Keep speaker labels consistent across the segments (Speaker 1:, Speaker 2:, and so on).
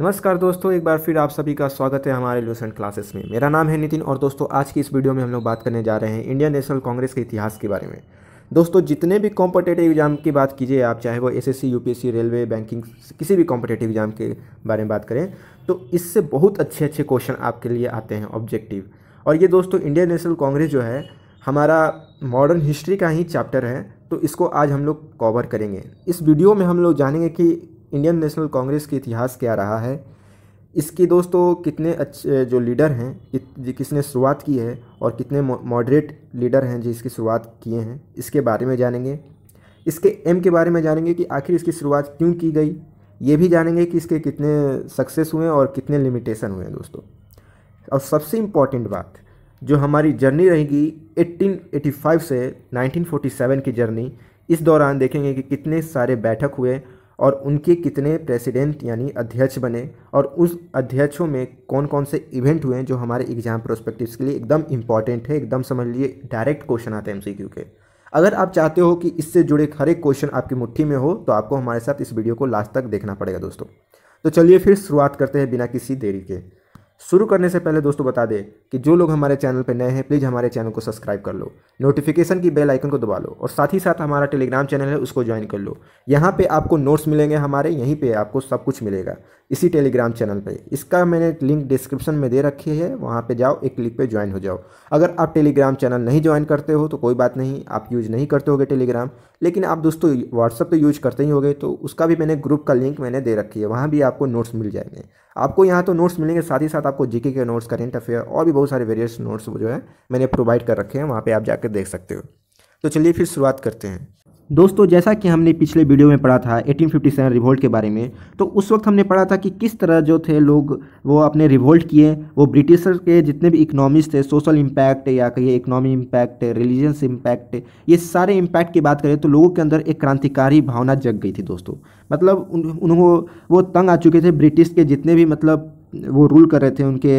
Speaker 1: नमस्कार दोस्तों एक बार फिर आप सभी का स्वागत है हमारे लूसेंट क्लासेस में मेरा नाम है नितिन और दोस्तों आज की इस वीडियो में हम लोग बात करने जा रहे हैं इंडियन नेशनल कांग्रेस के इतिहास के बारे में दोस्तों जितने भी कॉम्पिटेटिव एग्जाम की बात कीजिए आप चाहे वो एस एस रेलवे बैंकिंग किसी भी कॉम्पिटेटिव एग्जाम के बारे में बात करें तो इससे बहुत अच्छे अच्छे क्वेश्चन आपके लिए आते हैं ऑब्जेक्टिव और ये दोस्तों इंडियन नेशनल कांग्रेस जो है हमारा मॉडर्न हिस्ट्री का ही चैप्टर है तो इसको आज हम लोग कवर करेंगे इस वीडियो में हम लोग जानेंगे कि इंडियन नेशनल कांग्रेस के इतिहास क्या रहा है इसके दोस्तों कितने अच्छे जो लीडर हैं किसने शुरुआत की है और कितने मॉडरेट लीडर हैं जो इसकी शुरुआत किए हैं इसके बारे में जानेंगे इसके एम के बारे में जानेंगे कि आखिर इसकी शुरुआत क्यों की गई ये भी जानेंगे कि इसके कितने सक्सेस हुए और कितने लिमिटेशन हुए हैं दोस्तों और सबसे इम्पॉर्टेंट बात जो हमारी जर्नी रहेगी 1885 से 1947 की जर्नी इस दौरान देखेंगे कि कितने सारे बैठक हुए और उनके कितने प्रेसिडेंट यानी अध्यक्ष बने और उस अध्यक्षों में कौन कौन से इवेंट हुए हैं जो हमारे एग्जाम प्रोस्पेक्टिव्स के लिए एकदम इंपॉर्टेंट है एकदम समझ लीजिए डायरेक्ट क्वेश्चन आते हैं क्यू के अगर आप चाहते हो कि इससे जुड़े हर एक क्वेश्चन आपकी मुट्ठी में हो तो आपको हमारे साथ इस वीडियो को लास्ट तक देखना पड़ेगा दोस्तों तो चलिए फिर शुरुआत करते हैं बिना किसी देरी के शुरू करने से पहले दोस्तों बता दें कि जो लोग हमारे चैनल पर नए हैं प्लीज़ हमारे चैनल को सब्सक्राइब कर लो नोटिफिकेशन की बेल आइकन को दबा लो और साथ ही साथ हमारा टेलीग्राम चैनल है उसको ज्वाइन कर लो यहाँ पे आपको नोट्स मिलेंगे हमारे यहीं पे आपको सब कुछ मिलेगा इसी टेलीग्राम चैनल पे इसका मैंने लिंक डिस्क्रिप्शन में दे रखी है वहाँ पे जाओ एक क्लिक पे ज्वाइन हो जाओ अगर आप टेलीग्राम चैनल नहीं ज्वाइन करते हो तो कोई बात नहीं आप यूज नहीं करते होगे टेलीग्राम लेकिन आप दोस्तों व्हाट्सअप तो यूज करते ही होगे तो उसका भी मैंने ग्रुप का लिंक मैंने दे रखी है वहाँ भी आपको नोट्स मिल जाएंगे आपको यहाँ तो नोट्स मिलेंगे साथ ही साथ आपको जीके के नोट्स करेंट अफेयर और भी बहुत सारे वेरियस नोट्स जो है मैंने प्रोवाइड कर रखे हैं वहाँ पर आप जाकर देख सकते हो तो चलिए फिर शुरुआत करते हैं दोस्तों जैसा कि हमने पिछले वीडियो में पढ़ा था 1857 रिवोल्ट के बारे में तो उस वक्त हमने पढ़ा था कि किस तरह जो थे लोग वो अपने रिवोल्ट किए वो ब्रिटिशर के जितने भी इकोनॉमीज थे सोशल इम्पैक्ट या कहिए इकोनॉमी इम्पैक्ट रिलीजियस इम्पैक्ट ये सारे इम्पैक्ट की बात करें तो लोगों के अंदर एक क्रांतिकारी भावना जग गई थी दोस्तों मतलब उन, उन्हों वो तंग आ चुके थे ब्रिटिश के जितने भी मतलब वो रूल कर रहे थे उनके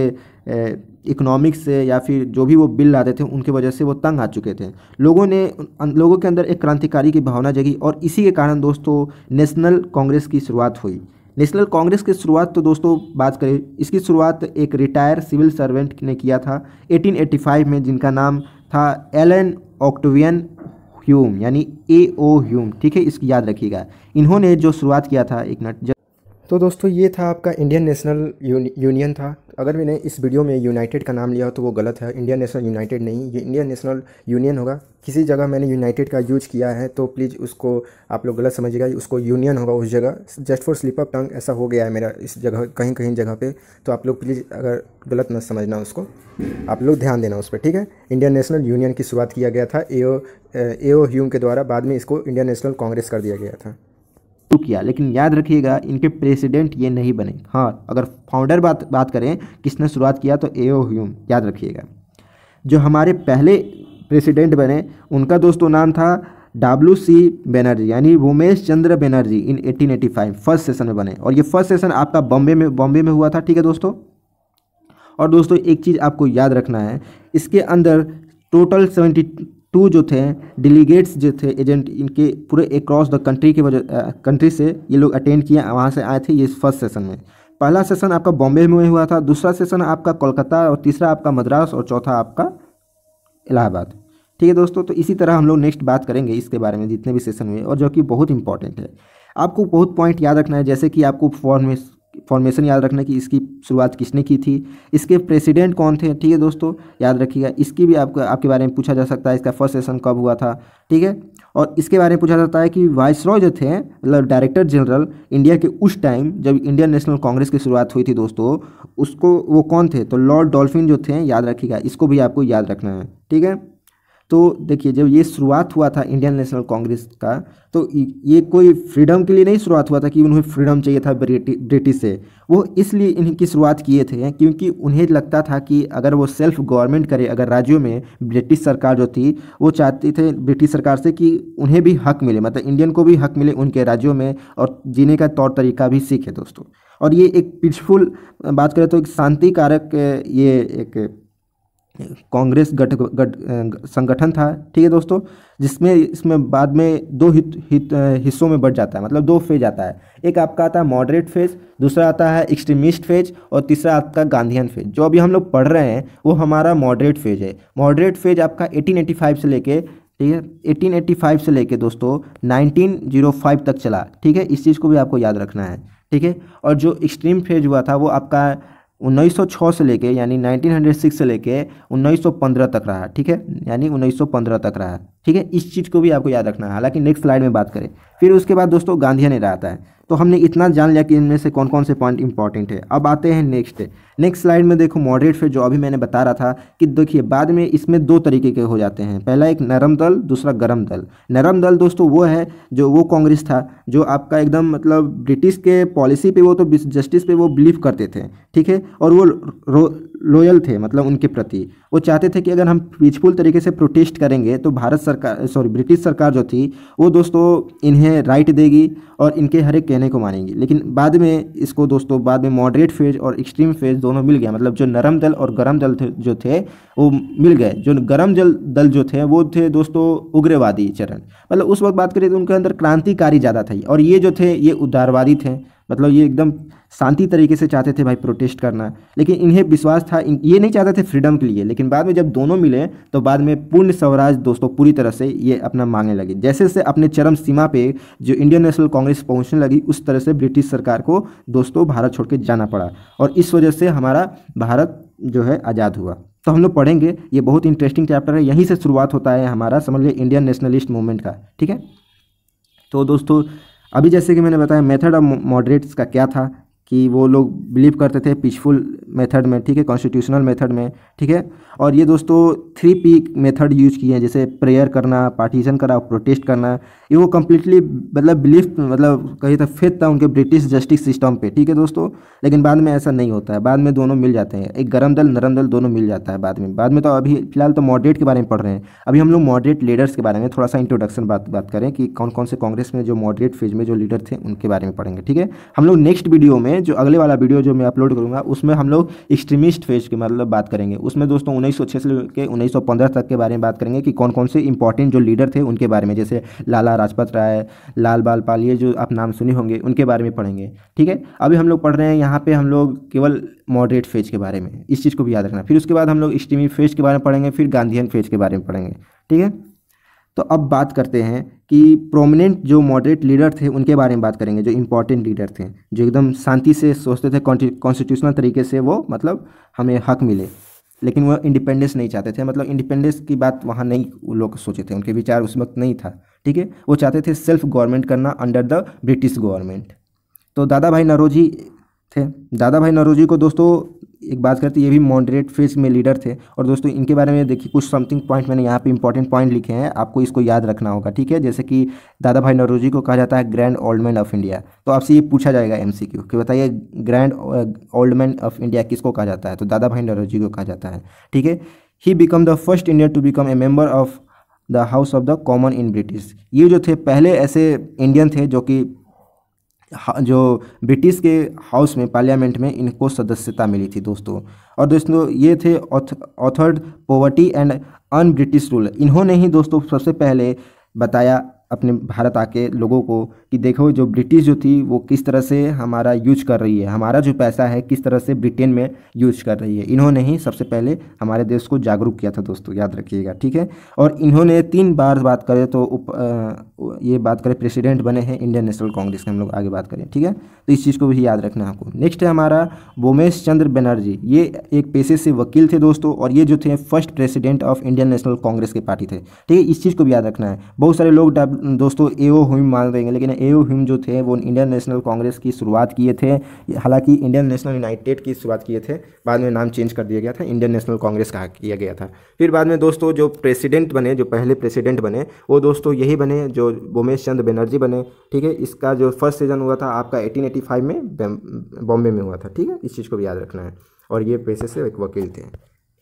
Speaker 1: इकोनॉमिक्स से या फिर जो भी वो बिल लाते थे उनके वजह से वो तंग आ चुके थे लोगों ने अं, लोगों के अंदर एक क्रांतिकारी की भावना जगी और इसी के कारण दोस्तों नेशनल कांग्रेस की शुरुआत हुई नेशनल कांग्रेस की शुरुआत तो दोस्तों बात करें इसकी शुरुआत एक रिटायर सिविल सर्वेंट ने किया था 1885 में जिनका नाम था एलन ऑक्टोवियन ह्यूम यानी ए ओ ह्यूम ठीक है इसकी याद रखिएगा इन्होंने जो शुरुआत किया था एक मिनट तो दोस्तों ये था आपका इंडियन नेशनल यूनियन था अगर मैंने इस वीडियो में यूनाइटेड का नाम लिया तो वो गलत है इंडियन नेशनल यूनाइटेड नहीं ये इंडियन नेशनल यूनियन होगा किसी जगह मैंने यूनाइटेड का यूज किया है तो प्लीज़ उसको आप लोग गलत समझिएगा उसको यूनियन होगा उस जगह just for slip of tongue ऐसा हो गया है मेरा इस जगह कहीं कहीं जगह पर तो आप लोग प्लीज़ अगर गलत ना समझना उसको आप लोग ध्यान देना उस पर ठीक है इंडियन नेशनल यूनियन की शुरुआत किया गया था ए ओ ह्यूम के द्वारा बाद में इसको इंडियन नेशनल कांग्रेस कर दिया गया था तो किया लेकिन याद रखिएगा इनके प्रेसिडेंट ये नहीं बने हाँ अगर फाउंडर बात बात करें किसने शुरुआत किया तो एओ ह्यूम याद रखिएगा जो हमारे पहले प्रेसिडेंट बने उनका दोस्तों नाम था डब्ल्यू सी बनर्जी यानी Bhumesh Chandra Banerjee in 1885 first session में बने और ये फर्स्ट सेशन आपका बॉम्बे में बॉम्बे में हुआ था ठीक है दोस्तों और दोस्तों एक चीज़ आपको याद रखना है इसके अंदर टोटल सेवेंटी टू जो थे डेलीगेट्स जो थे एजेंट इनके पूरे अक्रॉस द कंट्री के वजह कंट्री से ये लोग अटेंड किए वहाँ से आए थे ये फर्स्ट सेशन में पहला सेशन आपका बॉम्बे में हुआ था दूसरा सेशन आपका कोलकाता और तीसरा आपका मद्रास और चौथा आपका इलाहाबाद ठीक है दोस्तों तो इसी तरह हम लोग नेक्स्ट बात करेंगे इसके बारे में जितने भी सेशन हुए और जो कि बहुत इंपॉर्टेंट है आपको बहुत पॉइंट याद रखना है जैसे कि आपको में फॉर्मेशन याद रखना कि इसकी शुरुआत किसने की थी इसके प्रेसिडेंट कौन थे ठीक है दोस्तों याद रखिएगा इसकी भी आपको आपके बारे में पूछा जा सकता है इसका फर्स्ट सेशन कब हुआ था ठीक है और इसके बारे में पूछा जाता है कि वाइस रॉय जो थे मतलब डायरेक्टर जनरल इंडिया के उस टाइम जब इंडियन नेशनल कांग्रेस की शुरुआत हुई थी दोस्तों उसको वो कौन थे तो लॉर्ड डॉल्फिन जो थे याद रखिएगा इसको भी आपको याद रखना है ठीक है तो देखिए जब ये शुरुआत हुआ था इंडियन नेशनल कांग्रेस का तो ये कोई फ्रीडम के लिए नहीं शुरुआत हुआ था कि उन्हें फ्रीडम चाहिए था ब्रिटिश से वो इसलिए इनकी शुरुआत किए थे क्योंकि उन्हें लगता था कि अगर वो सेल्फ गवर्नमेंट करे अगर राज्यों में ब्रिटिश सरकार जो थी वो चाहते थे ब्रिटिश सरकार से कि उन्हें भी हक मिले मतलब इंडियन को भी हक मिले उनके राज्यों में और जीने का तौर तरीका भी सीखे दोस्तों और ये एक पीसफुल बात करें तो एक शांतिकारक ये एक कांग्रेस गट गट संगठन था ठीक है दोस्तों जिसमें इसमें बाद में दो हित हित हिस्सों में बढ़ जाता है मतलब दो फेज आता है एक आपका आता है मॉडरेट फेज दूसरा आता है एक्सट्रीमिस्ट फेज और तीसरा आपका गांधीयन फेज जो अभी हम लोग पढ़ रहे हैं वो हमारा मॉडरेट फेज है मॉडरेट फेज आपका एटीन से लेके ठीक है एटीन से लेके दोस्तों नाइनटीन oh तक चला ठीक है इस चीज़ को भी आपको याद रखना है ठीक है और जो एक्सट्रीम फेज हुआ था वो आपका 1906 से लेके यानी 1906 से लेके 1915 तक रहा ठीक है यानी 1915 तक रहा ठीक है इस चीज़ को भी आपको याद रखना है हालांकि नेक्स्ट स्लाइड में बात करें फिर उसके बाद दोस्तों गांधी ने रहा है तो हमने इतना जान लिया कि इनमें से कौन कौन से पॉइंट इंपॉर्टेंट है अब आते हैं नेक्स्ट नेक्स्ट स्लाइड में देखो मॉडरेट फेयर जो अभी मैंने बता रहा था कि देखिए बाद में इसमें दो तरीके के हो जाते हैं पहला एक नरम दल दूसरा गर्म दल नरम दल दोस्तों वो है जो वो कांग्रेस था जो आपका एकदम मतलब ब्रिटिश के पॉलिसी पर वो तो जस्टिस पे वो बिलीव करते थे ठीक है और वो लोयल थे मतलब उनके प्रति वो चाहते थे कि अगर हम पीसफुल तरीके से प्रोटेस्ट करेंगे तो भारत सरकार सॉरी ब्रिटिश सरकार जो थी वो दोस्तों इन्हें राइट देगी और इनके हर एक कहने को मानेंगी लेकिन बाद में इसको दोस्तों बाद में मॉडरेट फेज और एक्सट्रीम फेज दोनों मिल गया मतलब जो नरम दल और गर्म दल थे जो थे वो मिल गए जो गर्म जल दल जो थे वो थे दोस्तों उग्रवादी चरण मतलब उस वक्त बात करें तो उनके अंदर क्रांतिकारी ज़्यादा थी और ये जो थे ये उदारवादी थे मतलब ये एकदम शांति तरीके से चाहते थे भाई प्रोटेस्ट करना लेकिन इन्हें विश्वास था ये नहीं चाहते थे फ्रीडम के लिए लेकिन बाद में जब दोनों मिले तो बाद में पूर्ण स्वराज दोस्तों पूरी तरह से ये अपना मांगने लगे जैसे जैसे अपने चरम सीमा पे जो इंडियन नेशनल कांग्रेस पहुंचने लगी उस तरह से ब्रिटिश सरकार को दोस्तों भारत छोड़ के जाना पड़ा और इस वजह से हमारा भारत जो है आज़ाद हुआ तो हम लोग पढ़ेंगे ये बहुत इंटरेस्टिंग चैप्टर है यहीं से शुरुआत होता है हमारा समझ लीजिए इंडियन नेशनलिस्ट मूवमेंट का ठीक है तो दोस्तों अभी जैसे कि मैंने बताया मेथड ऑफ मॉडरेट्स का क्या था कि वो लोग बिलीव करते थे पीसफुल मेथड में ठीक है कॉन्स्टिट्यूशनल मेथड में ठीक है और ये दोस्तों थ्री पी मेथड यूज किए हैं जैसे प्रेयर करना पार्टीशन करना प्रोटेस्ट करना ये वो कम्प्लीटली मतलब बिलीव मतलब कहीं तक तो फेथ था उनके ब्रिटिश जस्टिस सिस्टम पे ठीक है दोस्तों लेकिन बाद में ऐसा नहीं होता है बाद में दोनों मिल जाते हैं एक गर्म दल नरम दल दोनों मिल जाता है बाद में बाद में तो अभी फिलहाल तो मॉडरेट के बारे में पढ़ रहे हैं अभी हम लोग मॉडरेट लीडर्स के बारे में थोड़ा सा इंट्रोडक्शन बात बात करें कि कौन कौन से कांग्रेस में जो मॉडरेट फेज में जो लीडर थे उनके बारे में पढ़ेंगे ठीक है हम लोग नेक्स्ट वीडियो में में जो अगले वाला वीडियो जो मैं अपलोड करूंगा उसमें हम लोग एक्सट्रीमिस्ट फेज के मतलब बात करेंगे उसमें दोस्तों उन्नीस से लेकर उन्नीस तक के बारे में बात करेंगे कि कौन कौन से इंपॉर्टेंट जो लीडर थे उनके बारे में जैसे लाला राजपत राय लाल बाल पाल ये जो आप नाम सुने होंगे उनके बारे में पढ़ेंगे ठीक है अभी हम लोग पढ़ रहे हैं यहाँ पे हम लोग केवल मॉडरेट फेज के बारे में इस चीज़ को भी याद रखना फिर उसके बाद हम लोग एक्सट्रीमी फेज के बारे में पढ़ेंगे फिर गांधीयन फेज के बारे में पढ़ेंगे ठीक है तो अब बात करते हैं कि प्रोमिनेंट जो मॉडरेट लीडर थे उनके बारे में बात करेंगे जो इम्पोर्टेंट लीडर थे जो एकदम शांति से सोचते थे कॉन्स्टिट्यूशनल तरीके से वो मतलब हमें हक मिले लेकिन वो इंडिपेंडेंस नहीं चाहते थे मतलब इंडिपेंडेंस की बात वहाँ नहीं वो लोग सोचे थे उनके विचार उस वक्त नहीं था ठीक है वो चाहते थे सेल्फ गवर्नमेंट करना अंडर द ब्रिटिश गवर्नमेंट तो दादा भाई नरोजी थे दादा भाई नरोजी को दोस्तों एक बात करते ये भी मॉडरेट फेज में लीडर थे और दोस्तों इनके बारे में देखिए कुछ समथिंग पॉइंट मैंने यहाँ पे इंपॉर्टेंट पॉइंट लिखे हैं आपको इसको याद रखना होगा ठीक है जैसे कि दादा भाई नरोजी को कहा जाता है grand old man of India तो आपसे ये पूछा जाएगा एम कि बताइए grand old man of India किसको कहा जाता है तो दादा भाई नरोजी को कहा जाता है ठीक है he become the first Indian to become a member of the house of the common in British ये जो थे पहले ऐसे इंडियन थे जो कि जो ब्रिटिश के हाउस में पार्लियामेंट में इनको सदस्यता मिली थी दोस्तों और दोस्तों ये थे authored poverty and un British rule इन्होंने ही दोस्तों सबसे पहले बताया अपने भारत आके लोगों को कि देखो जो ब्रिटिश जो थी वो किस तरह से हमारा यूज कर रही है हमारा जो पैसा है किस तरह से ब्रिटेन में यूज कर रही है इन्होंने ही सबसे पहले हमारे देश को जागरूक किया था दोस्तों याद रखिएगा ठीक है और इन्होंने तीन बार बात करें तो उप, आ, ये बात करें प्रेसिडेंट बने हैं इंडियन नेशनल कांग्रेस के हम लोग आगे बात करें ठीक है तो इस चीज़ को भी याद रखना आपको नेक्स्ट है हमारा वोमेश चंद्र बनर्जी ये एक पेशे से वकील थे दोस्तों और ये जो थे first president of Indian National Congress के पार्टी थे ठीक है इस चीज़ को भी याद रखना है बहुत सारे लोग डब दोस्तों ए ओ ह्यूम मान हैं लेकिन ए ओ ह्यूम जो थे वो इंडियन नेशनल कांग्रेस की शुरुआत किए थे हालांकि इंडियन नेशनल यूनाइटेड की शुरुआत किए थे बाद में नाम चेंज कर दिया गया था इंडियन नेशनल कांग्रेस कहा किया गया था फिर बाद में दोस्तों जो प्रेसिडेंट बने जो पहले प्रेसिडेंट बने वो दोस्तों यही बने जो बोमेश चंद्र बनर्जी बने ठीक है इसका जो फर्स्ट सीजन हुआ था आपका एटीन एटी फाइव में बॉम्बे में हुआ था ठीक है इस चीज़ को भी याद रखना है और ये पेशे से एक वकील थे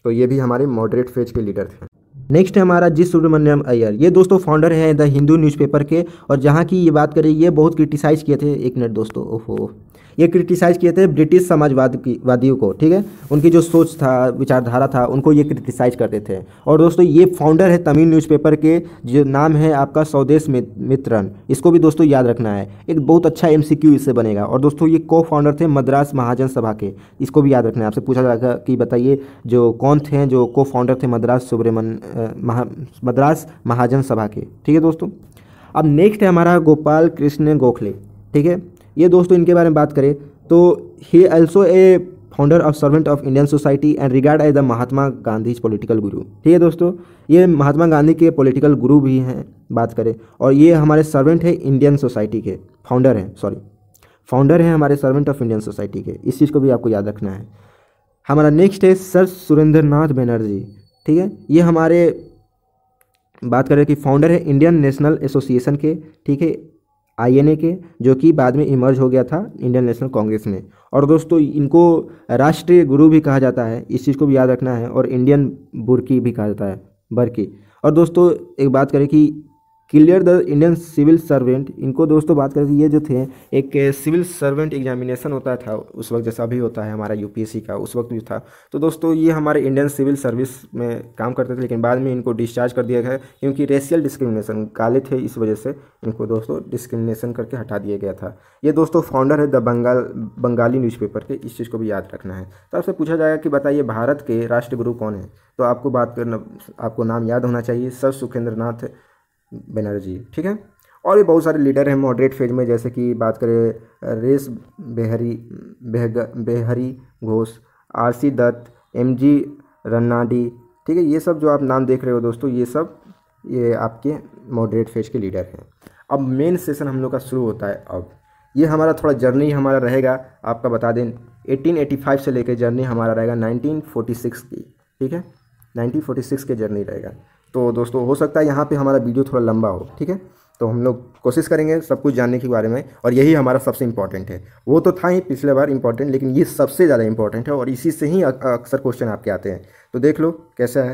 Speaker 1: तो ये भी हमारे मॉडरेट फेज के लीडर थे नेक्स्ट है हमारा जी सुब्रमण्यम अय्यर ये दोस्तों फाउंडर हैं द हिंदू न्यूज़पेपर के और जहाँ की ये बात करें ये बहुत क्रिटिसाइज़ किए थे एक मिनट दोस्तों ओहो ये क्रिटिसाइज़ किए थे ब्रिटिश समाजवाद की वादियों को ठीक है उनकी जो सोच था विचारधारा था उनको ये क्रिटिसाइज करते थे और दोस्तों ये फाउंडर है तमिल न्यूज़पेपर के जो नाम है आपका स्वदेश मित्रन इसको भी दोस्तों याद रखना है एक बहुत अच्छा एम इससे बनेगा और दोस्तों ये को फाउंडर थे मद्रास महाजन सभा के इसको भी याद रखना है आपसे पूछा जाएगा कि बताइए जो कौन थे जो को फाउंडर थे मद्रास सुब्रमण महा मद्रास महाजन सभा के ठीक है दोस्तों अब नेक्स्ट है हमारा गोपाल कृष्ण गोखले ठीक है ये दोस्तों इनके बारे में बात करें तो he also a founder of servant of Indian society and regard as the Mahatma Gandhi political guru ठीक है दोस्तों ये महात्मा गांधी के पॉलिटिकल गुरु भी हैं बात करें और ये हमारे सर्वेंट है इंडियन सोसाइटी के फाउंडर हैं सॉरी फाउंडर हैं हमारे सर्वेंट ऑफ इंडियन सोसाइटी के इस चीज़ को भी आपको याद रखना है हमारा नेक्स्ट है सर सुरेंद्र नाथ बनर्जी ठीक है ये हमारे बात करें कि फाउंडर है इंडियन नेशनल एसोसिएशन के ठीक है आईएनए के जो कि बाद में इमर्ज हो गया था इंडियन नेशनल कांग्रेस में और दोस्तों इनको राष्ट्रीय गुरु भी कहा जाता है इस चीज़ को भी याद रखना है और इंडियन बुरकी भी कहा जाता है बरकी और दोस्तों एक बात करें कि clear the Indian civil servant इनको दोस्तों बात करें ये जो थे एक सिविल सर्वेंट एग्जामिनेशन होता था उस वक्त जैसा अभी होता है हमारा यूपीएससी का उस वक्त भी था तो दोस्तों ये हमारे इंडियन सिविल सर्विस में काम करते थे लेकिन बाद में इनको डिस्चार्ज कर दिया गया क्योंकि रेशियल डिस्क्रिमिनेशन काले थे इस वजह से इनको दोस्तों डिस्क्रिमिनेशन करके हटा दिया गया था ये दोस्तों फाउंडर है द बंगाल बंगाली न्यूज़पेपर के इस चीज़ को भी याद रखना है तो आपसे पूछा जाएगा कि बताइए भारत के राष्ट्रगुरु कौन है तो आपको बात करना आपको नाम याद होना चाहिए सर सुखेंद्र नाथ बनर्जी ठीक है और भी बहुत सारे लीडर हैं मॉडरेट फेज में जैसे कि बात करें रेस बेहरी बेहग Behari Ghosh RC Dutt M G Ranade ठीक है ये सब जो आप नाम देख रहे हो दोस्तों ये सब ये आपके मॉडरेट फेज के लीडर हैं अब मेन सेशन हम लोग का शुरू होता है अब ये हमारा थोड़ा जर्नी हमारा रहेगा आपका बता दें 1885 से लेकर जर्नी हमारा रहेगा 1946 की ठीक है 1946 के जर्नी रहेगा तो दोस्तों हो सकता है यहाँ पे हमारा वीडियो थोड़ा लंबा हो ठीक है तो हम लोग कोशिश करेंगे सब कुछ जानने के बारे में और यही हमारा सबसे इम्पॉर्टेंट है वो तो था ही पिछले बार इंपॉर्टेंट लेकिन ये सबसे ज़्यादा इम्पॉर्टेंट है और इसी से ही अक्सर क्वेश्चन आपके आते हैं तो देख लो कैसा है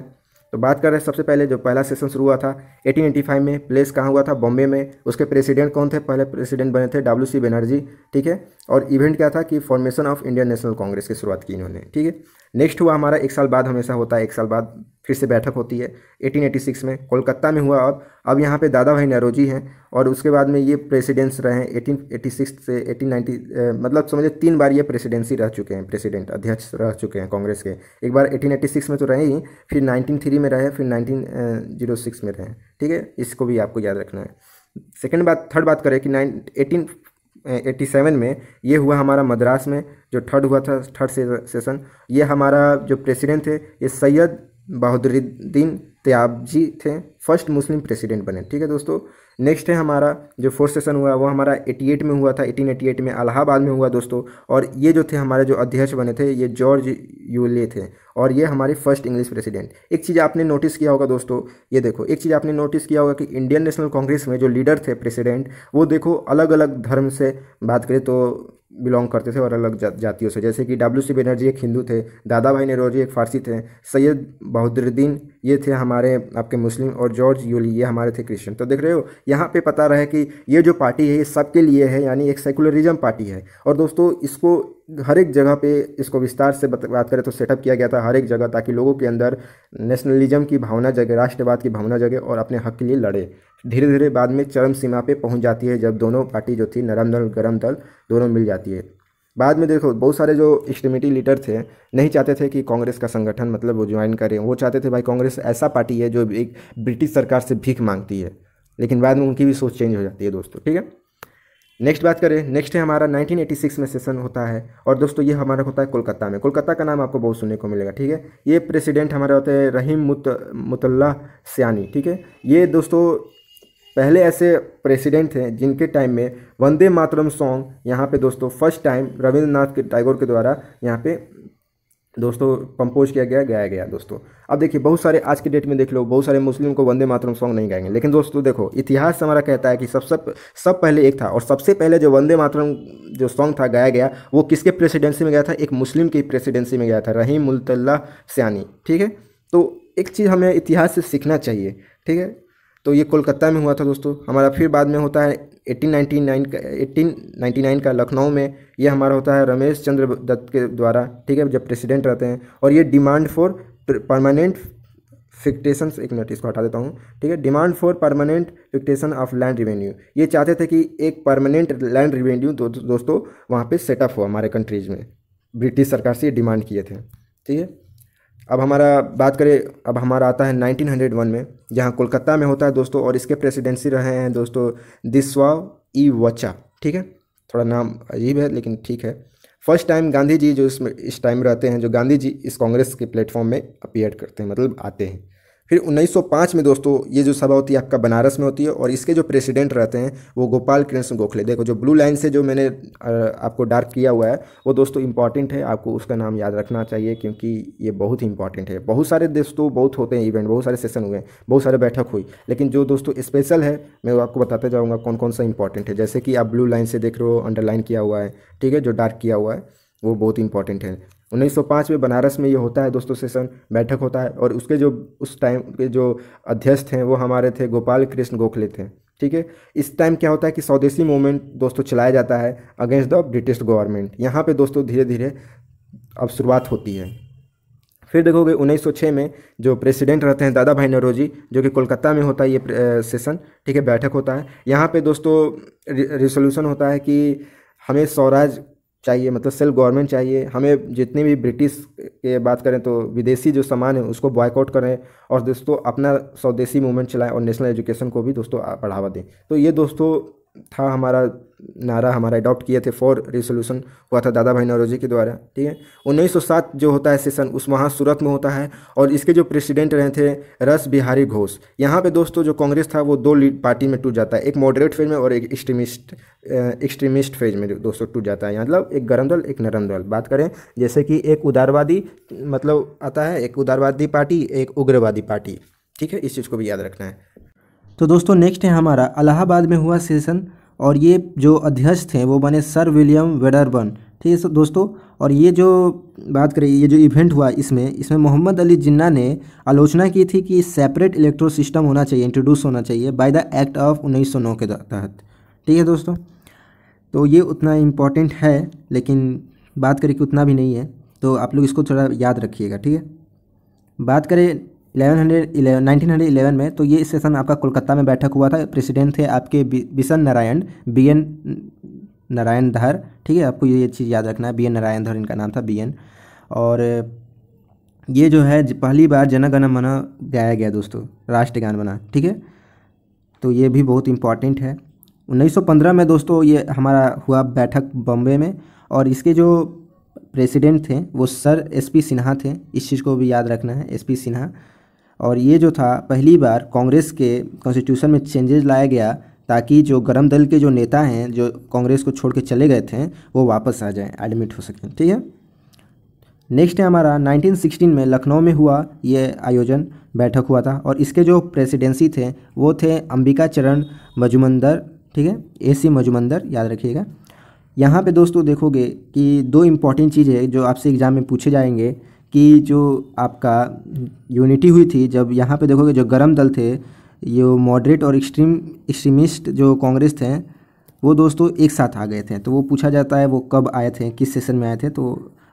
Speaker 1: तो बात कर रहे हैं सबसे पहले जो पहला सेशन शुरू हुआ था 1885 में प्लेस कहाँ हुआ था बॉम्बे में उसके प्रेसिडेंट कौन थे पहले प्रेसिडेंट बने थे डब्ल्यू सी बनर्जी ठीक है और इवेंट क्या था कि formation of Indian National Congress की शुरुआत की इन्होंने ठीक है नेक्स्ट हुआ हमारा एक साल बाद हमेशा होता है एक साल बाद फिर से बैठक होती है 1886 में कोलकाता में हुआ अब अब यहाँ पे दादा भाई नेहरू हैं और उसके बाद में ये प्रेसिडेंट्स रहे हैं एटीन से 1890 मतलब समझिए तीन बार ये प्रेसिडेंसी रह चुके हैं प्रेसिडेंट अध्यक्ष रह चुके हैं कांग्रेस के एक बार 1886 में तो रहे ही फिर 1903 में रहे फिर नाइनटीन में रहे ठीक है इसको भी आपको याद रखना है सेकेंड बात थर्ड बात करें कि नाइन एटीन एट्टी सेवन में ये हुआ हमारा मद्रास में जो थर्ड हुआ था थर्ड सेशन ये हमारा जो प्रेसिडेंट थे ये सैयद बहादुरुद्दीन त्याबजी थे फर्स्ट मुस्लिम प्रेसिडेंट बने ठीक है दोस्तों नेक्स्ट है हमारा जो फोर्थ सेशन हुआ वो हमारा 88 में हुआ था 1888 में अलाहाबाद में हुआ दोस्तों और ये जो थे हमारे जो अध्यक्ष बने थे ये जॉर्ज यूले थे और ये हमारे फर्स्ट इंग्लिश प्रेसिडेंट एक चीज़ आपने नोटिस किया होगा दोस्तों ये देखो एक चीज़ आपने नोटिस किया होगा कि इंडियन नेशनल कांग्रेस में जो लीडर थे प्रेसिडेंट वो देखो अलग अलग धर्म से बात करें तो बिलोंग करते थे और अलग जा, जातियों से जैसे कि डब्ल्यू सी बनर्जी एक हिंदू थे दादा भाई नरोजी एक फ़ारसी थे सैयद बहुद्रद्दीन ये थे हमारे आपके मुस्लिम और जॉर्ज यूली ये हमारे थे क्रिश्चियन तो देख रहे हो यहाँ पे पता रहे कि ये जो पार्टी है ये सबके लिए है यानी एक सेकुलरिज्म पार्टी है और दोस्तों इसको हर एक जगह पे इसको विस्तार से बात करें तो सेटअप किया गया था हर एक जगह ताकि लोगों के अंदर नेशनलिज्म की भावना जगे राष्ट्रवाद की भावना जगे और अपने हक के लिए लड़े धीरे धीरे बाद में चरम सीमा पे पहुंच जाती है जब दोनों पार्टी जो थी नरम दल गर्म दल दोनों मिल जाती है बाद में देखो बहुत सारे जो एक्सट्रीमिटी लीडर थे नहीं चाहते थे कि कांग्रेस का संगठन मतलब वो ज्वाइन करें वो चाहते थे भाई कांग्रेस ऐसा पार्टी है जो एक ब्रिटिश सरकार से भीख मांगती है लेकिन बाद में उनकी भी सोच चेंज हो जाती है दोस्तों ठीक है नेक्स्ट बात करें नेक्स्ट है हमारा 1986 में सेशन होता है और दोस्तों ये हमारा होता है कोलकाता में कोलकाता का नाम आपको बहुत सुनने को मिलेगा ठीक है ये प्रेसिडेंट हमारे होते हैं रहीम मुत मुतल्ला सियानी ठीक है ये दोस्तों पहले ऐसे प्रेसिडेंट थे जिनके टाइम में वंदे मातरम सॉन्ग यहाँ पे दोस्तों फर्स्ट टाइम रविंद्रनाथ टैगोर के द्वारा यहाँ पे दोस्तों कंपोज किया गया गाया गया दोस्तों अब देखिए बहुत सारे आज के डेट में देख लो बहुत सारे मुस्लिम को वंदे मातरम सॉन्ग नहीं गाएंगे लेकिन दोस्तों देखो इतिहास हमारा कहता है कि सबसे सब, सब पहले एक था और सबसे पहले जो वंदे मातरम जो सॉन्ग था गाया गया वो किसके प्रेसिडेंसी में गया था एक मुस्लिम की प्रेसिडेंसी में गया था रहीम मुल्तल्ला सयानी ठीक है तो एक चीज़ हमें इतिहास से सीखना चाहिए ठीक है तो ये कोलकाता में हुआ था दोस्तों हमारा फिर बाद में होता है 1899 का 1899 का लखनऊ में ये हमारा होता है रमेश चंद्र दत्त के द्वारा ठीक है जब प्रेसिडेंट रहते हैं और ये डिमांड फॉर परमानेंट फिक्टेशन एक मिनट इसको हटा देता हूँ ठीक है demand for permanent fixation of land revenue ये चाहते थे कि एक परमानेंट लैंड रिवेन्यू दो, दोस्तों वहाँ पे सेटअप हो हमारे कंट्रीज में ब्रिटिश सरकार से ये डिमांड किए थे ठीक है अब हमारा बात करें अब हमारा आता है 1901 में जहाँ कोलकाता में होता है दोस्तों और इसके प्रेसिडेंसी रहे हैं दोस्तों दिसवा ई वचा ठीक है थोड़ा नाम अजीब है लेकिन ठीक है फर्स्ट टाइम गांधी जी जो इसमें इस टाइम रहते हैं जो गांधी जी इस कांग्रेस के प्लेटफॉर्म में अपीयर करते हैं मतलब आते हैं फिर 1905 में दोस्तों ये जो सभा होती है आपका बनारस में होती है और इसके जो प्रेसिडेंट रहते हैं वो गोपाल कृष्ण गोखले देखो जो ब्लू लाइन से जो मैंने आपको डार्क किया हुआ है वो दोस्तों इंपॉर्टेंट है आपको उसका नाम याद रखना चाहिए क्योंकि ये बहुत ही इंपॉर्टेंट है बहुत सारे दोस्तों बहुत होते हैं इवेंट बहुत सारे सेशन हुए बहुत सारे बैठक हुई लेकिन जो दोस्तों स्पेशल है मैं आपको बताते जाऊँगा कौन कौन सा इंपॉर्टेंट है जैसे कि आप ब्लू लाइन से देख रहे हो अंडरलाइन किया हुआ है ठीक है जो डार्क किया हुआ है वो बहुत इंपॉर्टेंट है 1905 में बनारस में ये होता है दोस्तों सेशन बैठक होता है और उसके जो उस टाइम के जो अध्यक्ष थे वो हमारे थे गोपाल कृष्ण गोखले थे ठीक है इस टाइम क्या होता है कि स्वदेशी मूवमेंट दोस्तों चलाया जाता है अगेंस्ट द ब्रिटिश गवर्नमेंट यहाँ पे दोस्तों धीरे धीरे अब शुरुआत होती है फिर देखोगे 1906 में जो प्रेसिडेंट रहते हैं दादा भाई नरोजी जो कि कोलकाता में होता है ये सेशन ठीक है बैठक होता है यहाँ पे दोस्तों रिसोल्यूशन होता है कि हमें स्वराज चाहिए मतलब सेल्फ गवर्नमेंट चाहिए हमें जितने भी ब्रिटिश के बात करें तो विदेशी जो सामान है उसको बॉयकआउट करें और दोस्तों अपना स्वदेशी मूवमेंट चलाएं और नेशनल एजुकेशन को भी दोस्तों बढ़ावा दें तो ये दोस्तों था हमारा नारा हमारा अडॉप्ट किए थे फॉर रिसोल्यूशन हुआ था दादा भाई नौरोजी के द्वारा ठीक है 1907 जो होता है सेशन उस वहाँ सूरत में होता है और इसके जो प्रेसिडेंट रहे थे रस बिहारी घोष यहाँ पे दोस्तों जो कांग्रेस था वो दो पार्टी में टूट जाता है एक मॉडरेट फेज में और एक एक्सट्रीमिस्ट एक्सट्रीमिस्ट फेज में दोस्तों टूट जाता है मतलब एक गर्म दल एक नरम दल बात करें जैसे कि एक उदारवादी मतलब आता है एक उदारवादी पार्टी एक उग्रवादी पार्टी ठीक है इस चीज़ को भी याद रखना है तो दोस्तों नेक्स्ट है हमारा अलाहाबाद में हुआ सेशन और ये जो अध्यक्ष थे वो बने सर विलियम वेडरबर्न ठीक है दोस्तों और ये जो बात करें ये जो इवेंट हुआ इसमें इसमें मोहम्मद अली जिन्ना ने आलोचना की थी कि सेपरेट इलेक्ट्रो सिस्टम होना चाहिए इंट्रोड्यूस होना चाहिए बाय द एक्ट ऑफ 1909 के तहत ठीक है दोस्तों तो ये उतना इम्पॉर्टेंट है लेकिन बात करें कि उतना भी नहीं है तो आप लोग इसको थोड़ा याद रखिएगा ठीक है बात करें इलेवन हंड्रेड इलेवन में तो ये सेशन आपका कोलकाता में बैठक हुआ था प्रेसिडेंट थे आपके बिशन नारायण बी एन नारायण धर ठीक है आपको ये चीज़ याद रखना है बी एन नारायण धर इनका नाम था बी एन और ये जो है पहली बार जनगण मन गाया गया दोस्तों राष्ट्रगान बना ठीक है तो ये भी बहुत इम्पॉर्टेंट है 1915 में दोस्तों ये हमारा हुआ बैठक बॉम्बे में और इसके जो प्रेसिडेंट थे वो सर एसपी सिन्हा थे इस चीज़ को भी याद रखना है एसपी सिन्हा और ये जो था पहली बार कांग्रेस के कॉन्स्टिट्यूशन में चेंजेस लाया गया ताकि जो गर्म दल के जो नेता हैं जो कांग्रेस को छोड़ के चले गए थे वो वापस आ जाएं एडमिट हो सकें ठीक है नेक्स्ट है हमारा 1916 में लखनऊ में हुआ ये आयोजन बैठक हुआ था और इसके जो प्रेसिडेंसी थे वो थे अंबिका चरण मजुमंदर ठीक है ए सी मजुमंदर याद रखिएगा यहाँ पे दोस्तों देखोगे कि दो इम्पॉर्टेंट चीज़ें जो आपसे एग्ज़ाम में पूछे जाएंगे की जो आपका यूनिटी हुई थी जब यहाँ पे देखोगे जो गर्म दल थे ये मॉडरेट और एक्सट्रीम एक्सट्रीमिस्ट जो कांग्रेस थे वो दोस्तों एक साथ आ गए थे तो वो पूछा जाता है वो कब आए थे किस सेशन में आए थे तो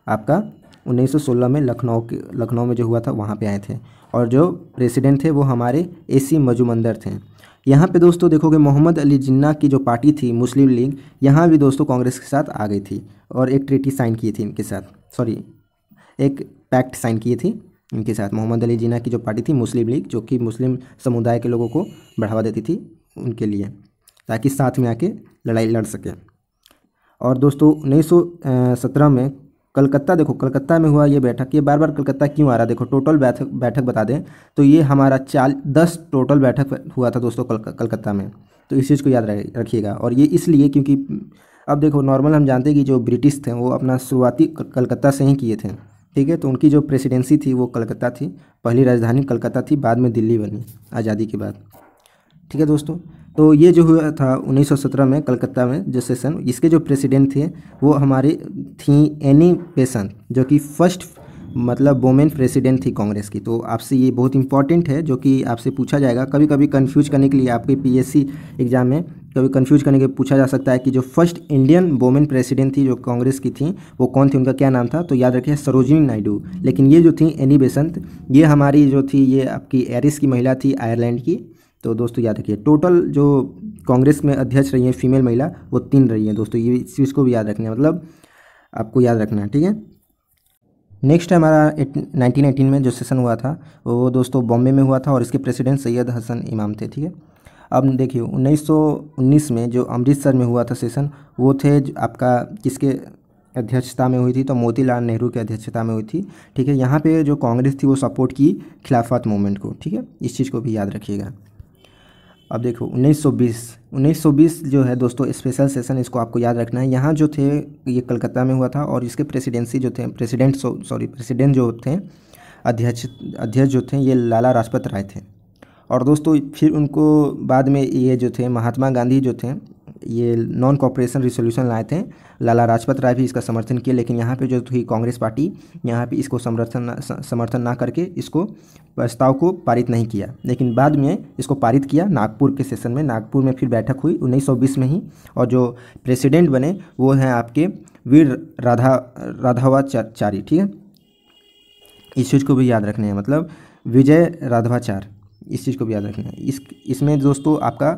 Speaker 1: आपका 1916 में लखनऊ के लखनऊ में जो हुआ था वहाँ पे आए थे और जो प्रेसिडेंट थे वो हमारे ए सी मजूमंदर थे यहाँ पे दोस्तों देखोगे मोहम्मद अली जिन्ना की जो पार्टी थी मुस्लिम लीग यहाँ भी दोस्तों कांग्रेस के साथ आ गई थी और एक ट्रीटी साइन की थी इनके साथ सॉरी एक पैक्ट साइन किए थे इनके साथ मोहम्मद अली जिना की जो पार्टी थी मुस्लिम लीग जो कि मुस्लिम समुदाय के लोगों को बढ़ावा देती थी उनके लिए ताकि साथ में आके लड़ाई लड़ सके और दोस्तों उन्नीस में कलकत्ता देखो कलकत्ता में हुआ ये बैठक ये बार बार कलकत्ता क्यों आ रहा देखो टोटल बैठक बैठक बता दें तो ये हमारा चाल दस टोटल बैठक हुआ था दोस्तों कल, कलकत्ता में तो इस चीज़ को याद रखिएगा और ये इसलिए क्योंकि अब देखो नॉर्मल हम जानते हैं कि जो ब्रिटिश थे वो अपना शुरुआती कलकत्ता से ही किए थे ठीक है तो उनकी जो प्रेसिडेंसी थी वो कलकत्ता थी पहली राजधानी कलकत्ता थी बाद में दिल्ली बनी आज़ादी के बाद ठीक है दोस्तों तो ये जो हुआ था 1917 में कलकत्ता में जो सेशन इसके जो प्रेसिडेंट थे वो हमारी थी एनी बेसंत जो कि फर्स्ट मतलब वोमेन प्रेसिडेंट थी कांग्रेस की तो आपसे ये बहुत इंपॉर्टेंट है जो कि आपसे पूछा जाएगा कभी कभी कन्फ्यूज करने के लिए आपके पीएससी एग्ज़ाम में कभी कन्फ्यूज करने के पूछा जा सकता है कि जो फर्स्ट इंडियन वोमेन प्रेसिडेंट थी जो कांग्रेस की थी वो कौन थी उनका क्या नाम था तो याद रखिए सरोजिनी नायडू लेकिन ये जो थी एनी e बेसंत ये हमारी जो थी ये आपकी एरिस की महिला थी आयरलैंड की तो दोस्तों याद रखिए टोटल जो कांग्रेस में अध्यक्ष रही हैं फीमेल महिला वो तीन रही हैं दोस्तों ये इस चीज़ को भी याद रखना है मतलब आपको याद रखना है ठीक है नेक्स्ट हमारा नाइनटीन एटीन में जो सेशन हुआ था वो दोस्तों बॉम्बे में हुआ था और इसके प्रेसिडेंट सैयद हसन इमाम थे ठीक है अब देखिए 1919 में जो अमृतसर में हुआ था सेशन वो थे आपका किसके अध्यक्षता में हुई थी तो मोतीलाल नेहरू की अध्यक्षता में हुई थी ठीक है यहाँ पे जो कांग्रेस थी वो सपोर्ट की खिलाफत मूवमेंट को ठीक है इस चीज़ को भी याद रखिएगा अब देखो 1920 1920 जो है दोस्तों स्पेशल सेशन इसको आपको याद रखना है यहाँ जो थे ये कलकत्ता में हुआ था और इसके प्रेसिडेंसी जो थे प्रेसिडेंट सॉरी प्रेसिडेंट जो थे अध्यक्ष अध्यक्ष जो थे ये लाला राजपत राय थे और दोस्तों फिर उनको बाद में ये जो थे महात्मा गांधी जो थे ये नॉन कॉपरेशन रिसोल्यूशन लाए थे लाला लाजपत राय भी इसका समर्थन किए लेकिन यहाँ पे जो थी कांग्रेस पार्टी यहाँ पे इसको समर्थन समर्थन ना करके इसको प्रस्ताव को पारित नहीं किया लेकिन बाद में इसको पारित किया नागपुर के सेशन में नागपुर में फिर बैठक हुई 1920 में ही और जो प्रेसिडेंट बने वो हैं आपके वीर राधा राधावाचार्य ठीक है इस चीज़ को भी याद रखने हैं मतलब विजय राधवाचार्य इस चीज़ को भी याद रखना इस इसमें दोस्तों आपका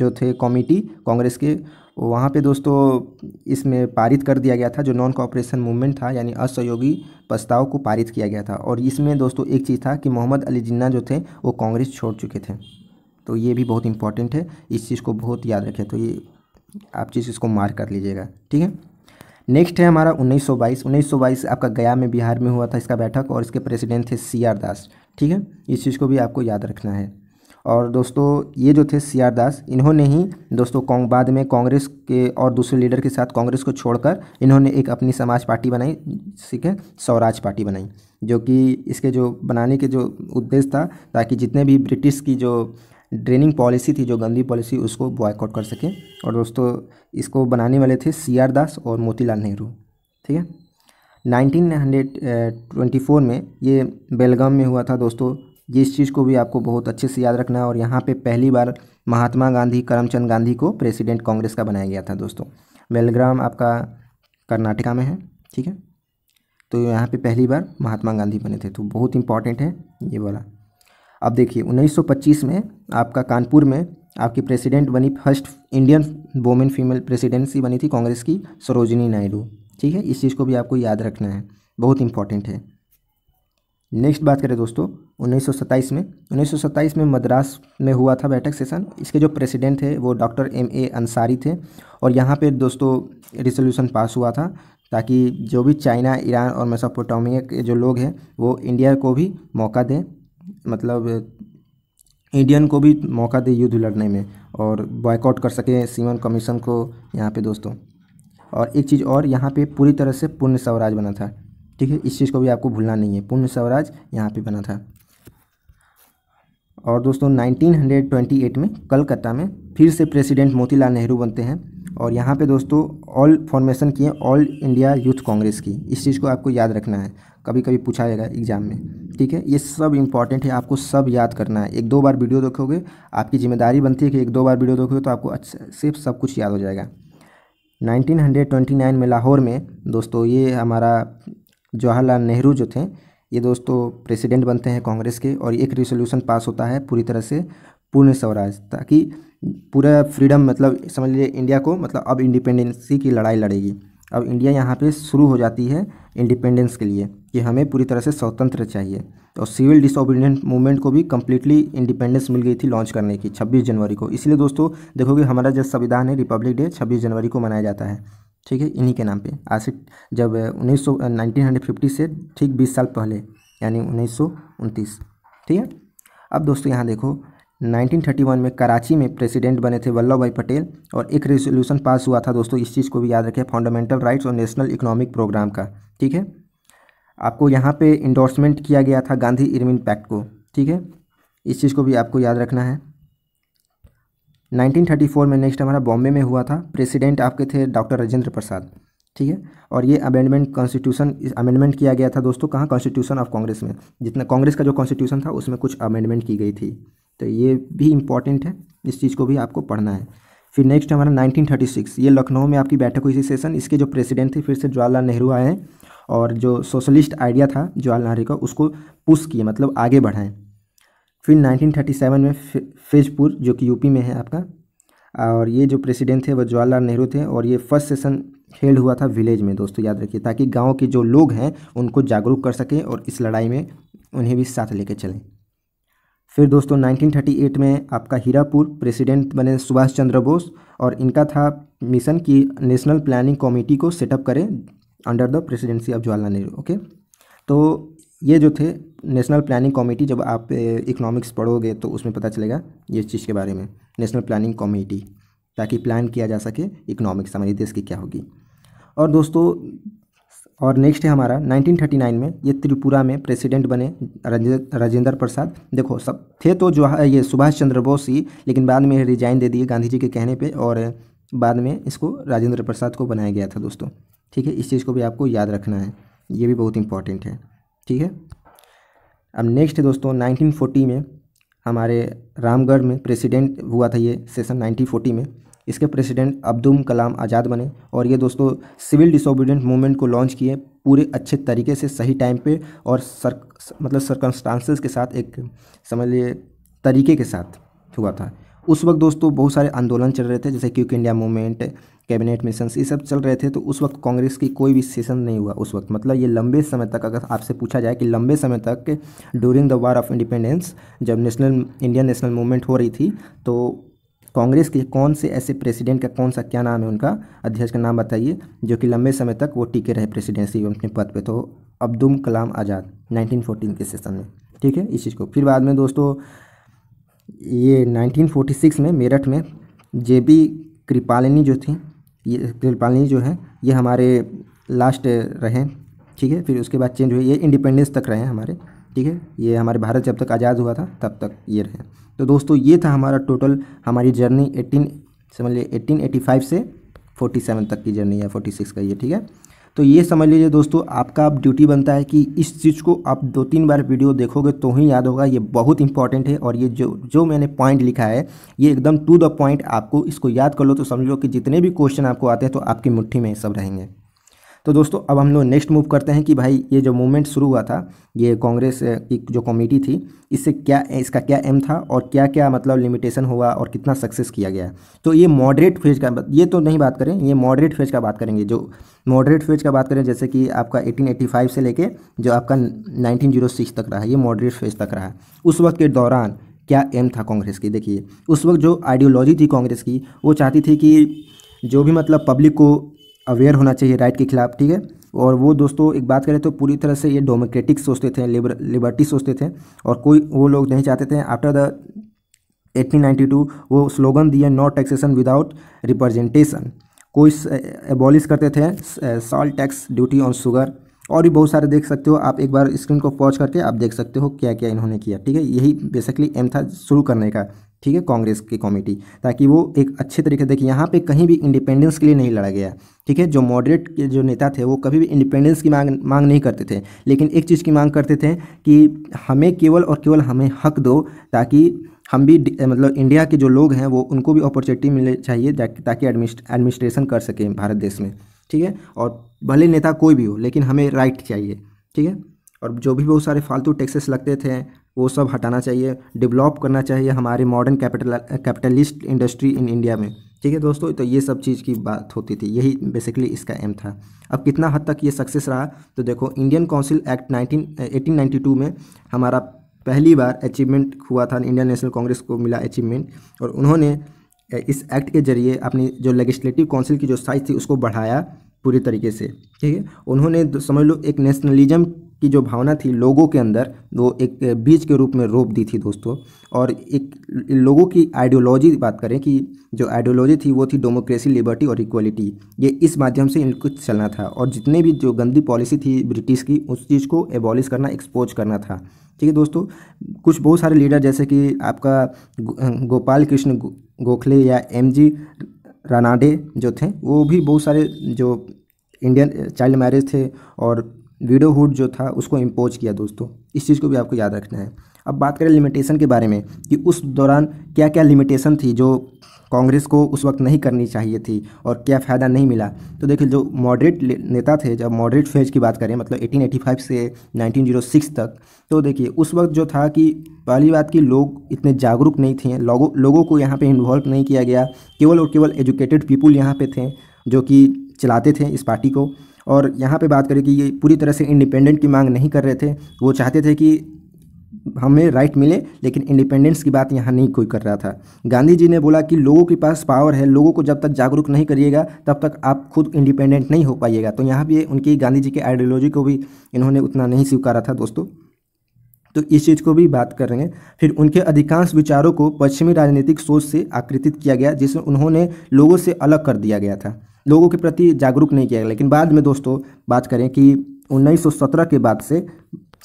Speaker 1: जो थे कमेटी कांग्रेस के वहाँ पे दोस्तों इसमें पारित कर दिया गया था जो नॉन कॉपरेशन मूवमेंट था यानी असहयोगी प्रस्ताव को पारित किया गया था और इसमें दोस्तों एक चीज़ था कि मोहम्मद अली जिन्ना जो थे वो कांग्रेस छोड़ चुके थे तो ये भी बहुत इंपॉर्टेंट है इस चीज़ को बहुत याद रखें तो ये आप चीज़ इसको मार्क कर लीजिएगा ठीक है नेक्स्ट है हमारा 1922 1922 आपका गया में बिहार में हुआ था इसका बैठक और इसके प्रेसिडेंट थे सी आर दास ठीक है इस चीज़ को भी आपको याद रखना है और दोस्तों ये जो थे सी आर दास इन्होंने ही दोस्तों कौंग बाद में कांग्रेस के और दूसरे लीडर के साथ कांग्रेस को छोड़कर इन्होंने एक अपनी समाज पार्टी बनाई ठीक है स्वराज पार्टी बनाई जो कि इसके जो बनाने के जो उद्देश्य था ताकि जितने भी ब्रिटिश की जो ड्रेनिंग पॉलिसी थी जो गंदी पॉलिसी उसको बॉयकआउट कर सके और दोस्तों इसको बनाने वाले थे सी आर दास और मोतीलाल नेहरू ठीक है 1924 में ये बेलगाम में हुआ था दोस्तों ये इस चीज़ को भी आपको बहुत अच्छे से याद रखना है और यहाँ पे पहली बार महात्मा गांधी करमचंद गांधी को प्रेसिडेंट कांग्रेस का बनाया गया था दोस्तों बेलग्राम आपका कर्नाटका में है ठीक है तो यहाँ पे पहली बार महात्मा गांधी बने थे तो बहुत इंपॉर्टेंट है ये वाला अब देखिए 1925 में आपका कानपुर में आपकी प्रेसिडेंट बनी first Indian women female presidency बनी थी कांग्रेस की सरोजिनी नायडू ठीक है इस चीज़ को भी आपको याद रखना है बहुत इंपॉर्टेंट है नेक्स्ट बात करें दोस्तों 1927 में 1927 में मद्रास में हुआ था बैठक सेशन इसके जो प्रेसिडेंट थे वो डॉक्टर एम ए अंसारी थे और यहाँ पे दोस्तों रिसोल्यूशन पास हुआ था ताकि जो भी चाइना ईरान और मेसोपोटामिया के जो लोग हैं वो इंडिया को भी मौका दें मतलब इंडियन को भी मौका दे युद्ध लड़ने में और बॉयकॉट कर सकें सीमन कमीशन को यहाँ पे दोस्तों और एक चीज़ और यहाँ पे पूरी तरह से पूर्ण स्वराज बना था ठीक है इस चीज़ को भी आपको भूलना नहीं है पूर्ण स्वराज यहाँ पे बना था और दोस्तों 1928 में कलकत्ता में फिर से प्रेसिडेंट मोतीलाल नेहरू बनते हैं और यहाँ पे दोस्तों ऑल फॉर्मेशन किए ऑल इंडिया यूथ कांग्रेस की इस चीज़ को आपको याद रखना है कभी कभी पूछा जाएगा एग्जाम में ठीक है ये सब इंपॉर्टेंट है आपको सब याद करना है एक दो बार वीडियो देखोगे आपकी जिम्मेदारी बनती है कि एक दो बार वीडियो देखोगे तो आपको अच्छे से सब कुछ याद हो जाएगा 1929 में लाहौर में दोस्तों ये हमारा जवाहरलाल नेहरू जो थे ये दोस्तों प्रेसिडेंट बनते हैं कांग्रेस के और एक रिसोल्यूशन पास होता है पूरी तरह से पूर्ण स्वराज ताकि पूरा फ्रीडम मतलब समझ लीजिए इंडिया को मतलब अब इंडिपेंडेंसी की लड़ाई लड़ेगी अब इंडिया यहाँ पे शुरू हो जाती है इंडिपेंडेंस के लिए कि हमें पूरी तरह से स्वतंत्र चाहिए और सिविल डिसोबीडियंट मूवमेंट को भी कम्प्लीटली इंडिपेंडेंस मिल गई थी लॉन्च करने की 26 जनवरी को इसलिए दोस्तों देखोगे हमारा जो संविधान है रिपब्लिक डे 26 जनवरी को मनाया जाता है ठीक है इन्हीं के नाम पे आज से जब उन्नीस सौ से ठीक बीस साल पहले यानी उन्नीस ठीक है अब दोस्तों यहाँ देखो 1931 में कराची में प्रेसिडेंट बने थे वल्लभ भाई पटेल और एक रेजोल्यूशन पास हुआ था दोस्तों इस चीज़ को भी याद रखें फंडामेंटल राइट्स और नेशनल इकोनॉमिक प्रोग्राम का ठीक है आपको यहाँ पे इंडोर्समेंट किया गया था गांधी इरविन पैक्ट को ठीक है इस चीज़ को भी आपको याद रखना है 1934 में नेक्स्ट हमारा बॉम्बे में हुआ था प्रेसिडेंट आपके थे डॉक्टर राजेंद्र प्रसाद ठीक है और ये अमेंडमेंट कॉन्स्टिट्यूशन अमेंडमेंट किया गया था दोस्तों कहाँ कॉन्स्टिट्यूशन ऑफ कांग्रेस में जितना कांग्रेस का जो कॉन्स्टिट्यूशन था उसमें कुछ अमेंडमेंट की गई थी तो ये भी इम्पॉर्टेंट है इस चीज़ को भी आपको पढ़ना है फिर नेक्स्ट हमारा 1936 ये लखनऊ में आपकी बैठक हुई थी सेशन इसके जो प्रेसिडेंट थे फिर से जवाहरलाल नेहरू आए और जो सोशलिस्ट आइडिया था जवाहरलाल नेहरू का उसको पुश किए मतलब आगे बढ़ाएं फिर 1937 में फेजपुर जो कि यूपी में है आपका और ये जो प्रेसिडेंट थे वह जवाहरलाल नेहरू थे और ये फर्स्ट सेशन हेल्ड हुआ था विलेज में दोस्तों याद रखिए ताकि गांव के जो लोग हैं उनको जागरूक कर सकें और इस लड़ाई में उन्हें भी साथ लेके चलें फिर दोस्तों 1938 में आपका हीरापुर प्रेसिडेंट बने सुभाष चंद्र बोस और इनका था मिशन कि नेशनल प्लानिंग कमेटी को सेटअप करें under the presidency of Jawaharlal Nehru okay तो ये जो थे नेशनल प्लानिंग कमेटी जब आप इकोनॉमिक्स पढ़ोगे तो उसमें पता चलेगा ये चीज़ के बारे में नेशनल प्लानिंग कमेटी ताकि प्लान किया जा सके इकोनॉमिक्स हमारे देश की क्या होगी और दोस्तों और नेक्स्ट है हमारा 1939 में ये त्रिपुरा में प्रेसिडेंट बने राजेंद्र प्रसाद देखो सब थे तो जो ये सुभाष चंद्र बोस ही लेकिन बाद में रिजाइन दे दिए गांधी जी के कहने पे और बाद में इसको राजेंद्र प्रसाद को बनाया गया था दोस्तों ठीक है इस चीज़ को भी आपको याद रखना है ये भी बहुत इंपॉर्टेंट है ठीक है अब नेक्स्ट दोस्तों 1940 में हमारे रामगढ़ में प्रेसिडेंट हुआ था ये सेशन 1940 में इसके प्रेसिडेंट अब्दुल कलाम आज़ाद बने और ये दोस्तों सिविल डिसोबिडेंट मूवमेंट को लॉन्च किए पूरे अच्छे तरीके से सही टाइम पे और सर मतलब सरकमस्टांसिस के साथ एक समझ लिए तरीके के साथ हुआ था उस वक्त दोस्तों बहुत सारे आंदोलन चल रहे थे जैसे quit India movement cabinet mission ये सब चल रहे थे तो उस वक्त कांग्रेस की कोई भी सेशन नहीं हुआ उस वक्त मतलब ये लंबे समय तक अगर आपसे पूछा जाए कि लंबे समय तक during the war of independence जब नेशनल इंडियन नेशनल मूवमेंट हो रही थी तो कांग्रेस के कौन से ऐसे प्रेसिडेंट का कौन सा क्या नाम है उनका अध्यक्ष का नाम बताइए जो कि लंबे समय तक वो टिके रहे प्रेसिडेंसी अपने पद पर तो अब्दुल कलाम आज़ाद नाइनटीन के सेशन में ठीक है इस चीज़ को फिर बाद में दोस्तों ये 1946 में मेरठ में जे बी कृपालिनी जो थी ये फिलपालनी जो है ये हमारे लास्ट रहे ठीक है फिर उसके बाद चेंज हुए ये इंडिपेंडेंस तक रहे हमारे ठीक है ये हमारे भारत जब तक आज़ाद हुआ था तब तक ये रहे तो दोस्तों ये था हमारा टोटल हमारी जर्नी एटीन समझ लीजिए एट्टीन फाइव से फोर्टी सेवन तक की जर्नी है फोर्टी सिक्स का ये ठीक है तो ये समझ लीजिए दोस्तों आपका अब ड्यूटी बनता है कि इस चीज़ को आप दो तीन बार वीडियो देखोगे तो ही याद होगा ये बहुत इंपॉर्टेंट है और ये जो जो मैंने पॉइंट लिखा है ये एकदम टू द पॉइंट आपको इसको याद कर लो तो समझ लो कि जितने भी क्वेश्चन आपको आते हैं तो आपकी मुट्ठी में ये सब रहेंगे तो दोस्तों अब हम लोग नेक्स्ट मूव करते हैं कि भाई ये जो मूवमेंट शुरू हुआ था ये कांग्रेस की जो कमेटी थी इससे क्या इसका क्या एम था और क्या क्या मतलब लिमिटेशन हुआ और कितना सक्सेस किया गया तो ये मॉडरेट फेज का ये तो नहीं बात करें ये मॉडरेट फेज का बात करेंगे जो मॉडरेट फेज का बात करें जैसे कि आपका 1885 से लेके जो आपका 1906 तक रहा ये मॉडरेट फेज तक रहा उस वक्त के दौरान क्या एम था कांग्रेस की देखिए उस वक्त जो आइडियोलॉजी थी कांग्रेस की वो चाहती थी कि जो भी मतलब पब्लिक को अवेयर होना चाहिए राइट के खिलाफ ठीक है और वो दोस्तों एक बात करें तो पूरी तरह से ये डेमोक्रेटिक सोचते थे लिबर लिबर्टी सोचते थे और कोई वो लोग नहीं चाहते थे आफ्टर द 1892 वो स्लोगन दिए नो टैक्सेशन विदाउट रिप्रेजेंटेशन कोई एबॉलिश करते थे salt tax duty on sugar और भी बहुत सारे देख सकते हो आप एक बार स्क्रीन को पॉज करके आप देख सकते हो क्या क्या इन्होंने किया ठीक है यही बेसिकली एम था शुरू करने का ठीक है कांग्रेस की कमेटी ताकि वो एक अच्छे तरीके से देखिए यहाँ पे कहीं भी इंडिपेंडेंस के लिए नहीं लड़ा गया ठीक है जो मॉडरेट के जो नेता थे वो कभी भी इंडिपेंडेंस की मांग मांग नहीं करते थे लेकिन एक चीज़ की मांग करते थे कि हमें केवल और केवल हमें हक दो ताकि हम भी मतलब इंडिया के जो लोग हैं वो उनको भी अपॉर्चुनिटी मिलनी चाहिए ताकि एडमिनिस्ट्रेशन कर सकें भारत देश में ठीक है और भले नेता कोई भी हो लेकिन हमें राइट चाहिए ठीक है और जो भी बहुत सारे फालतू टैक्सेस लगते थे वो सब हटाना चाहिए डेवलप करना चाहिए हमारे modern capital capitalist industry in India में ठीक है दोस्तों तो ये सब चीज़ की बात होती थी यही बेसिकली इसका एम था अब कितना हद तक ये सक्सेस रहा तो देखो Indian council act nineteen eighteen में हमारा पहली बार अचीवमेंट हुआ था इंडियन नेशनल कांग्रेस को मिला अचीवमेंट और उन्होंने इस एक्ट के जरिए अपनी जो लेजिस्टिव काउंसिल की जो साइज थी उसको बढ़ाया पूरी तरीके से ठीक है उन्होंने समझ लो एक नेशनलिज्म की जो भावना थी लोगों के अंदर वो एक बीज के रूप में रोप दी थी दोस्तों और एक लोगों की आइडियोलॉजी बात करें कि जो आइडियोलॉजी थी वो थी डेमोक्रेसी लिबर्टी और इक्वलिटी ये इस माध्यम से इनको चलना था और जितने भी जो गंदी पॉलिसी थी ब्रिटिश की उस चीज़ को एबॉलिश करना एक्सपोज करना था ठीक है दोस्तों कुछ बहुत सारे लीडर जैसे कि आपका गोपाल कृष्ण गोखले या एम जी रानाडे जो थे वो भी बहुत सारे जो इंडियन चाइल्ड मैरिज थे और विडोहुड जो था उसको इम्पोज किया दोस्तों इस चीज़ को भी आपको याद रखना है अब बात करें लिमिटेशन के बारे में कि उस दौरान क्या क्या लिमिटेशन थी जो कांग्रेस को उस वक्त नहीं करनी चाहिए थी और क्या फ़ायदा नहीं मिला तो देखिए जो मॉडरेट नेता थे जब मॉडरेट फेज की बात करें मतलब 1885 से 1906 तक तो देखिए उस वक्त जो था कि पहली बात कि लोग इतने जागरूक नहीं थे लोगों लोगों को यहाँ पे इन्वॉल्व नहीं किया गया केवल और केवल एजुकेटेड पीपुल यहाँ पे थे जो कि चलाते थे इस पार्टी को और यहाँ पे बात करें कि ये पूरी तरह से इंडिपेंडेंट की मांग नहीं कर रहे थे वो चाहते थे कि हमें राइट मिले लेकिन इंडिपेंडेंस की बात यहाँ नहीं कोई कर रहा था गांधी जी ने बोला कि लोगों के पास पावर है लोगों को जब तक जागरूक नहीं करिएगा तब तक आप खुद इंडिपेंडेंट नहीं हो पाइएगा तो यहाँ भी उनकी गांधी जी के आइडियोलॉजी को भी इन्होंने उतना नहीं स्वीकारा था दोस्तों तो इस चीज़ को भी बात कर रहे हैं फिर उनके अधिकांश विचारों को पश्चिमी राजनीतिक सोच से आकृतित किया गया जिसमें उन्होंने लोगों से अलग कर दिया गया था लोगों के प्रति जागरूक नहीं किया गया लेकिन बाद में दोस्तों बात करें कि 1917 के बाद से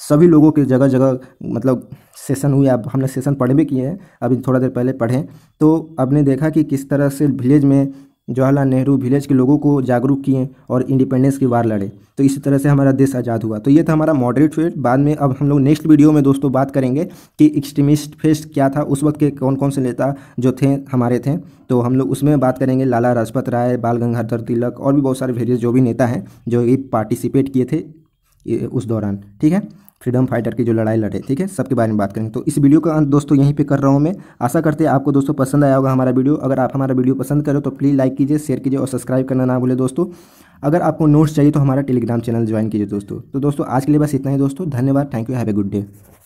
Speaker 1: सभी लोगों के जगह जगह मतलब सेशन हुए अब हमने सेशन पढ़े भी किए हैं अभी थोड़ा देर पहले पढ़ें तो आपने देखा कि किस तरह से विलेज में जवाहरलाल नेहरू विलेज के लोगों को जागरूक किए और इंडिपेंडेंस की वार लड़े तो इसी तरह से हमारा देश आज़ाद हुआ तो ये था हमारा मॉडरेट फेस्ट बाद में अब हम लोग नेक्स्ट वीडियो में दोस्तों बात करेंगे कि एक्सट्रीमिस्ट फेस्ट क्या था उस वक्त के कौन कौन से नेता जो थे हमारे थे तो हम लोग उसमें बात करेंगे लाला राजपत राय बाल गंगाधर तिलक और भी बहुत सारे वेरियस जो भी नेता हैं जो ये पार्टिसिपेट किए थे उस दौरान ठीक है फ्रीडम फाइटर की जो लड़ाई लड़े ठीक है सबके बारे में बात करेंगे तो इस वीडियो का अंत दोस्तों यहीं पे कर रहा हूँ मैं आशा करते हैं आपको दोस्तों पसंद आया होगा हमारा वीडियो अगर आप हमारा वीडियो पसंद करो तो प्लीज़ लाइक कीजिए शेयर कीजिए और सब्सक्राइब करना ना भूले दोस्तों अगर आपको नोट्स चाहिए तो हमारा टेलीग्राम चैनल ज्वाइन कीजिए दोस्तों तो दोस्तों आज के लिए बस इतना ही दोस्तों धन्यवाद thank you have a good day